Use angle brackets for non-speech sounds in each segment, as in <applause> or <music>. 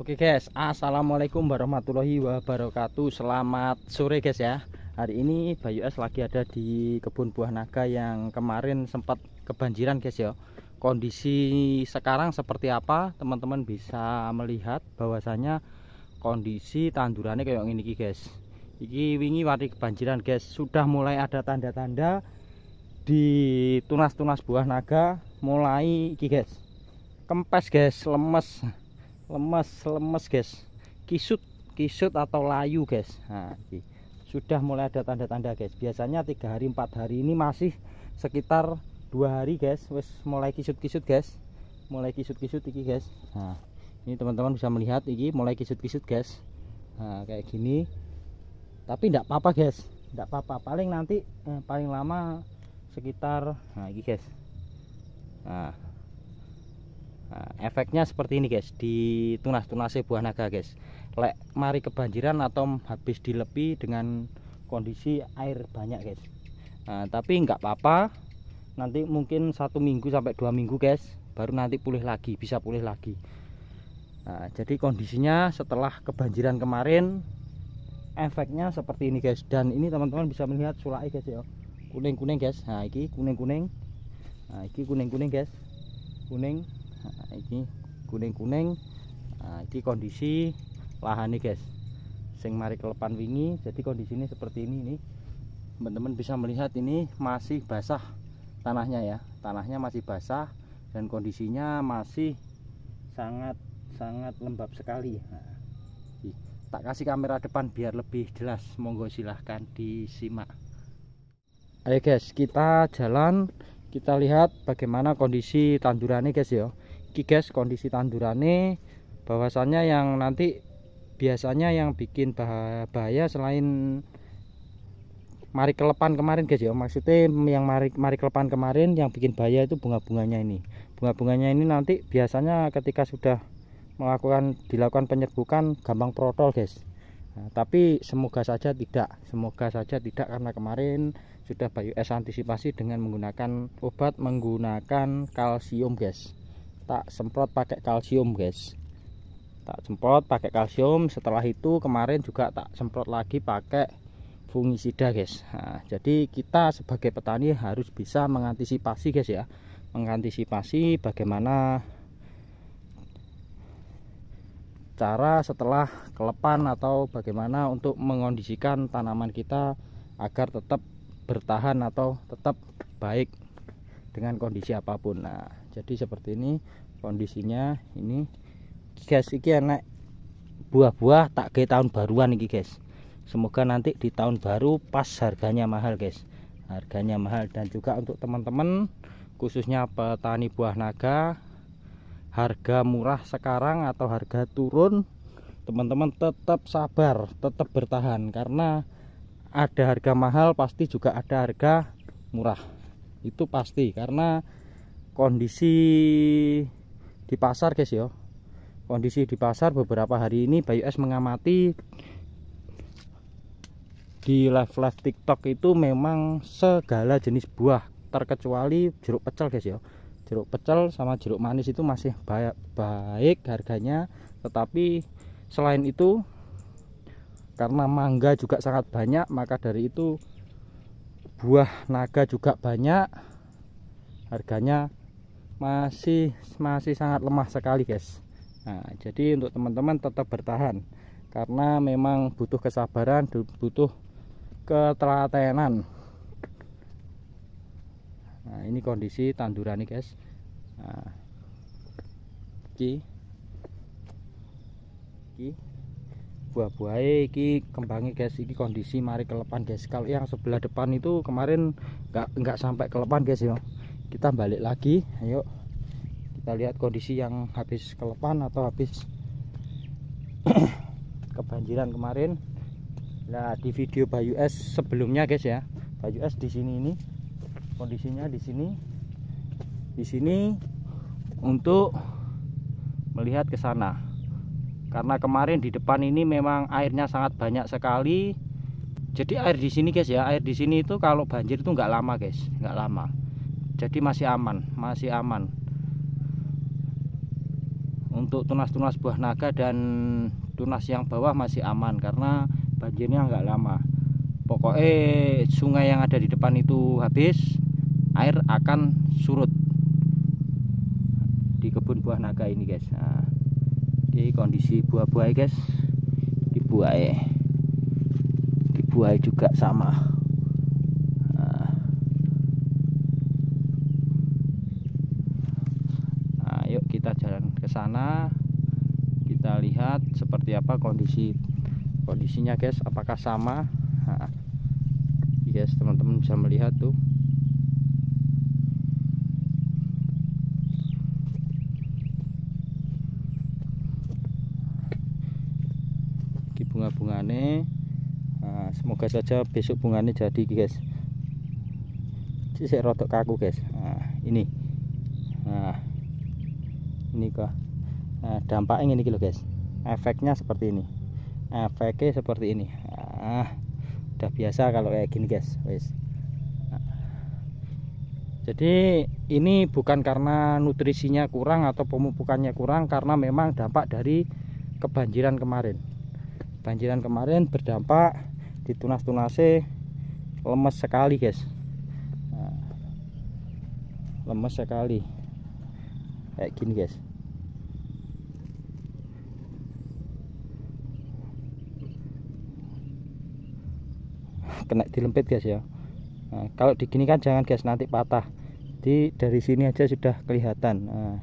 Oke guys, assalamualaikum warahmatullahi wabarakatuh. Selamat sore guys ya. Hari ini Bayu S lagi ada di kebun buah naga yang kemarin sempat kebanjiran guys ya. Kondisi sekarang seperti apa? Teman-teman bisa melihat bahwasanya kondisi tandurannya kayak gini guys. Iki wingi wari kebanjiran guys. Sudah mulai ada tanda-tanda di tunas-tunas buah naga mulai iki guys. Kempes guys, lemes lemes lemes guys kisut kisut atau layu guys nah, sudah mulai ada tanda-tanda guys biasanya tiga hari empat hari ini masih sekitar dua hari guys wes mulai kisut-kisut guys mulai kisut-kisut iki guys nah ini teman-teman bisa melihat iki mulai kisut-kisut guys nah kayak gini tapi tidak apa-apa guys tidak apa-apa paling nanti eh, paling lama sekitar nah iki guys nah Nah, efeknya seperti ini guys di tunas-tunasnya buah naga guys. Lek mari kebanjiran atau habis dilepi dengan kondisi air banyak guys. Nah, tapi nggak apa-apa. Nanti mungkin satu minggu sampai dua minggu guys, baru nanti pulih lagi, bisa pulih lagi. Nah, jadi kondisinya setelah kebanjiran kemarin efeknya seperti ini guys. Dan ini teman-teman bisa melihat sulai guys ya. Kuning-kuning guys. Nah, ini kuning-kuning. Nah, ini kuning-kuning guys. -kuning Nah, ini kuning-kuning nah, ini kondisi lahan nih guys sing mari kelepan wingi jadi kondisinya seperti ini nih teman-teman bisa melihat ini masih basah tanahnya ya tanahnya masih basah dan kondisinya masih sangat sangat lembab sekali nah, tak kasih kamera depan biar lebih jelas monggo silahkan disimak ayo guys kita jalan kita lihat bagaimana kondisi tandurannya guys ya iki guys kondisi tandurane bahwasannya yang nanti biasanya yang bikin bahaya selain mari kelepan kemarin guys ya maksudnya yang mari mari kelepan kemarin yang bikin bahaya itu bunga-bunganya ini bunga-bunganya ini nanti biasanya ketika sudah melakukan dilakukan penyerbukan gampang protol guys nah, tapi semoga saja tidak semoga saja tidak karena kemarin sudah Bayu S antisipasi dengan menggunakan obat menggunakan kalsium guys tak semprot pakai kalsium guys tak semprot pakai kalsium setelah itu kemarin juga tak semprot lagi pakai fungisida guys nah, jadi kita sebagai petani harus bisa mengantisipasi guys ya mengantisipasi bagaimana cara setelah kelepan atau bagaimana untuk mengondisikan tanaman kita agar tetap bertahan atau tetap baik dengan kondisi apapun nah jadi seperti ini kondisinya ini guys iki enak buah-buah tak ke tahun baruan iki guys semoga nanti di tahun baru pas harganya mahal guys harganya mahal dan juga untuk teman-teman khususnya petani buah naga harga murah sekarang atau harga turun teman-teman tetap sabar tetap bertahan karena ada harga mahal pasti juga ada harga murah itu pasti karena kondisi di pasar guys ya kondisi di pasar beberapa hari ini Bayu S mengamati di live-live tiktok itu memang segala jenis buah terkecuali jeruk pecel guys ya jeruk pecel sama jeruk manis itu masih baik, baik harganya tetapi selain itu karena mangga juga sangat banyak maka dari itu buah naga juga banyak harganya masih masih sangat lemah sekali guys nah, jadi untuk teman-teman tetap bertahan karena memang butuh kesabaran butuh ketelatenan nah ini kondisi tanduran nih guys nah, ki ki buah-buah iki kembangi, guys ini kondisi mari kelepan guys kalau yang sebelah depan itu kemarin enggak nggak sampai kelepan guys ya kita balik lagi ayo kita lihat kondisi yang habis kelepan atau habis <clears throat> kebanjiran kemarin nah di video Bayu S sebelumnya guys ya Bayu S di sini ini kondisinya di sini di sini untuk melihat ke sana karena kemarin di depan ini memang airnya sangat banyak sekali jadi air di sini guys ya air di sini itu kalau banjir itu nggak lama guys nggak lama jadi masih aman masih aman untuk tunas-tunas buah naga dan tunas yang bawah masih aman karena banjirnya nggak lama pokoknya sungai yang ada di depan itu habis air akan surut di kebun buah naga ini guys nah, kondisi buah-buah guys dibuai dibuai juga sama yuk kita jalan ke sana kita lihat seperti apa kondisi kondisinya guys apakah sama nah, guys teman-teman bisa melihat tuh di bunga-bungane nah, semoga saja besok bunganya jadi guys ini saya rotok kaku guys nah, ini menikah eh, nah, dampaknya ini gitu guys efeknya seperti ini efeknya seperti ini ah udah biasa kalau kayak gini guys guys. jadi ini bukan karena nutrisinya kurang atau pemupukannya kurang karena memang dampak dari kebanjiran kemarin. Banjiran kemarin berdampak di tunas tunase lemes sekali, guys. Nah, lemes sekali. Kayak gini, guys. kena dilempit guys ya nah, kalau digini kan jangan guys nanti patah Di dari sini aja sudah kelihatan nah,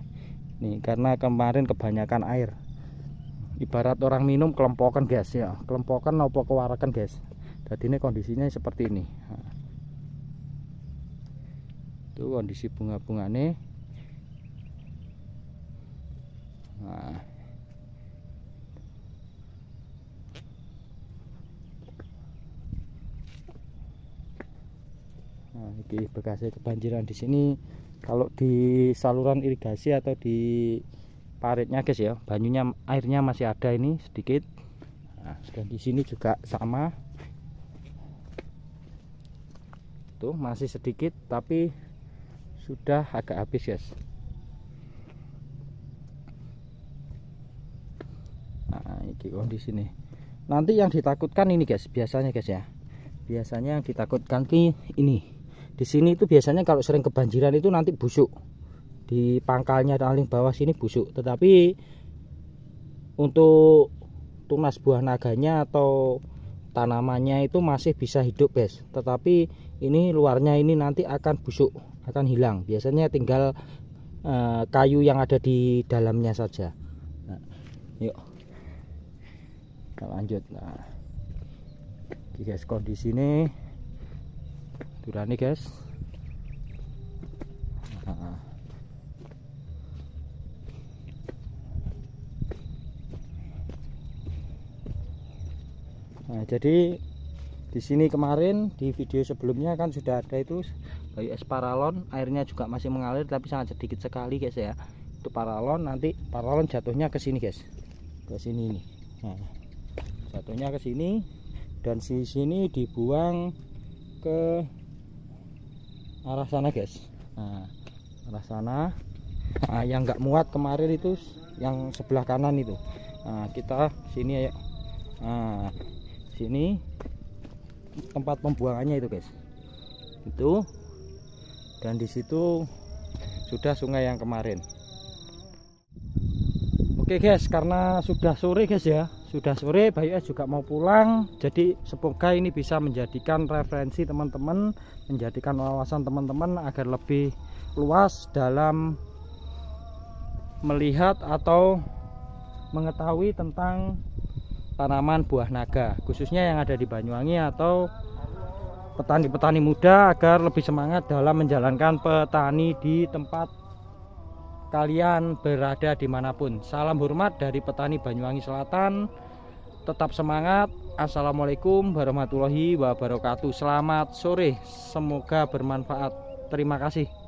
nih karena kemarin kebanyakan air ibarat orang minum kelompokan guys ya kelompokan nopo kewarakan guys jadi ini kondisinya seperti ini nah, itu kondisi bunga-bunga nih nah Nah, ini bekasnya kebanjiran di sini kalau di saluran irigasi atau di paritnya guys ya, banyunya airnya masih ada ini sedikit. Nah, dan di sini juga sama. Tuh masih sedikit tapi sudah agak habis guys. Nah, ini oh, di sini. Nanti yang ditakutkan ini guys, biasanya guys ya. Biasanya yang ditakutkan ini di sini itu biasanya kalau sering kebanjiran itu nanti busuk di pangkalnya paling bawah sini busuk tetapi untuk tunas buah naganya atau tanamannya itu masih bisa hidup guys tetapi ini luarnya ini nanti akan busuk akan hilang biasanya tinggal eh, kayu yang ada di dalamnya saja nah, yuk kita lanjut nah guys kondisi ini durani guys nah. jadi di sini kemarin di video sebelumnya kan sudah ada itu bayu es paralon airnya juga masih mengalir tapi sangat sedikit sekali guys ya itu paralon nanti paralon jatuhnya ke sini guys ke sini ini, nah, jatuhnya ke sini dan si sini dibuang ke arah sana guys nah, arah sana nah, yang nggak muat kemarin itu yang sebelah kanan itu nah, kita sini ya nah, sini tempat pembuangannya itu guys itu dan disitu sudah sungai yang kemarin oke guys karena sudah sore guys ya sudah sore Bayu S juga mau pulang jadi semoga ini bisa menjadikan referensi teman-teman menjadikan wawasan teman-teman agar lebih luas dalam melihat atau mengetahui tentang tanaman buah naga khususnya yang ada di Banyuwangi atau petani-petani muda agar lebih semangat dalam menjalankan petani di tempat kalian berada dimanapun. Salam hormat dari petani Banyuwangi Selatan. Tetap semangat. Assalamualaikum warahmatullahi wabarakatuh. Selamat sore. Semoga bermanfaat. Terima kasih.